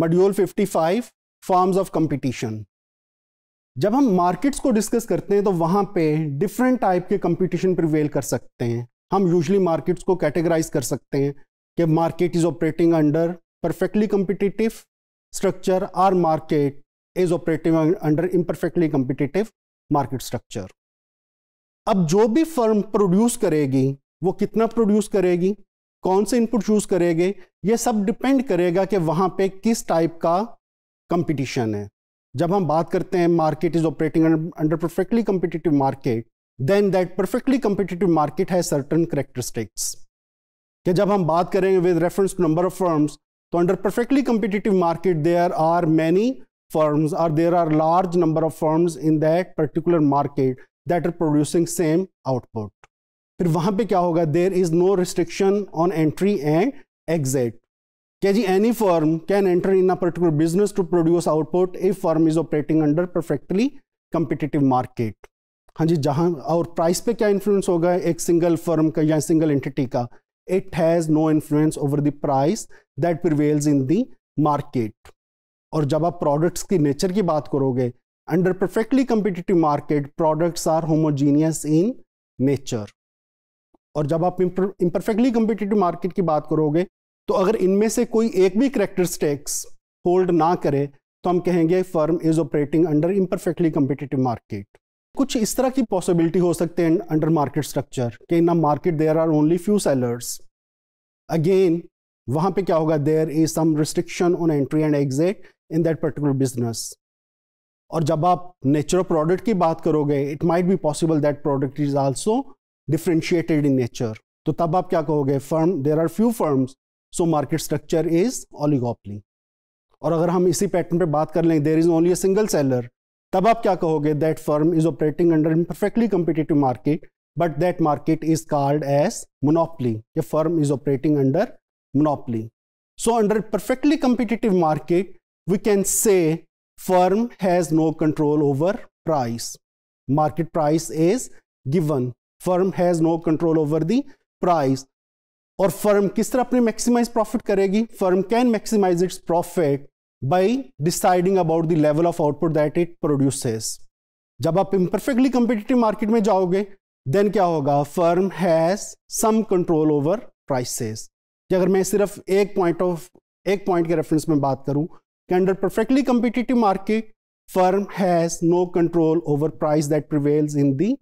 module 55 forms of competition जब हम markets को डिस्कस करते हैं तो वहां पे डिफरेंट टाइप के कंपटीशन प्रिवेल कर सकते हैं हम यूजली मार्केट्स को कैटेगराइज कर सकते हैं कि market is operating under perfectly competitive structure or market is operating under imperfectly competitive market structure अब जो भी फर्म प्रोड्यूस करेगी वो कितना प्रोड्यूस करेगी कौन से इनपुट चूज करेगी ये सब डिपेंड करेगा कि वहाँ पे किस टाइप का कंपटीशन है जब हम बात करते हैं market is operating under perfectly competitive market then that perfectly competitive market है सर्टन करेक्टरिस्टिक्स कि जब हम बात करेंगे with reference to number of firms तो under perfectly competitive market there are many firms or there are large number of firms in that particular market that are producing same output फिर वहां पे क्या होगा there is no restriction on entry and exit जी any firm can enter in a particular business to produce output if firm is operating under perfectly competitive market हाँ जी जहाँ और प्राइस पे क्या इन्फ्लुएंस होगा एक सिंगल फर्म का या सिंगल एंटिटी का it has no influence over the price that prevails in the market और जब आप प्रोडक्ट्स की नेचर की बात करोगे under perfectly competitive market products are homogeneous in nature और जब आप इम्परफेक्टली कम्पिटिटिव मार्केट की बात करोगे तो अगर इनमें से कोई एक भी करेक्टरिस्टिक्स होल्ड ना करे तो हम कहेंगे firm is operating under imperfectly competitive market कुछ इस तरह की पॉसिबिलिटी हो सकते हैं अंडर मार्केट स्ट्रक्चर कि in market there are only few sellers again वहां पे क्या होगा there is some restriction on entry and exit in that particular business और जब आप नेचर ऑफ प्रोडक्ट की बात करोगे it might be possible that product is also differentiated in nature तो तब आप क्या कहोगे firm there are few firms so market structure is oligopoly और अगर हम इसी पैटर्न पे बात कर लें there is only a single seller तब आप क्या कहोगे that firm is operating under perfectly competitive market but that market is called as monopoly ये firm is operating under monopoly so under perfectly competitive market we can say firm has no control over price market price is given firm has no control over the price और firm किस तरह अपने maximise profit करेगी firm can maximise its profit by deciding about the level of output that it produces जब आप imperfectly competitive market में जाओगे then क्या होगा firm has some control over prices कि अगर मैं सिर्फ एक पॉइंट ऑफ एक पॉइंट के रेफरेंस में बात करूं कि under perfectly competitive market firm has no control over price that prevails in the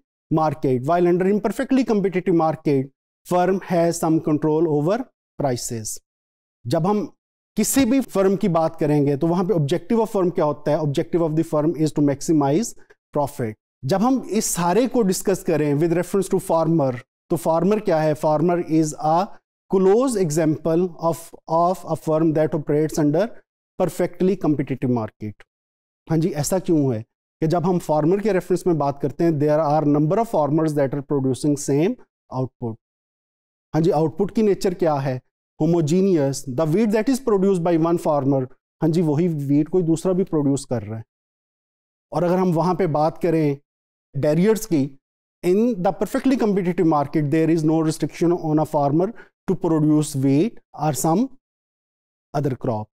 market while under imperfectly competitive market firm है सम कंट्रोल ओवर प्राइसेस जब हम किसी भी फर्म की बात करेंगे तो वहां पे ऑब्जेक्टिव ऑफ फर्म क्या होता है objective of the firm is to maximise profit जब हम इस सारे को डिस्कस करें विद रेफरेंस टू फार्मर तो फार्मर क्या है farmer is a close example of of a firm that operates under perfectly competitive market हाँ जी ऐसा क्यों है कि जब हम फार्मर के रेफरेंस में बात करते हैं there are number of farmers that are producing same output हाँ जी आउटपुट की नेचर क्या है homogeneous the wheat that is produce by one farmer हाँ जी वही वीट कोई दूसरा भी प्रोड्यूस कर रहा है और अगर हम वहाँ पे बात करें डेरियर्स की in the perfectly competitive market there is no restriction on a farmer to produce wheat or some other crop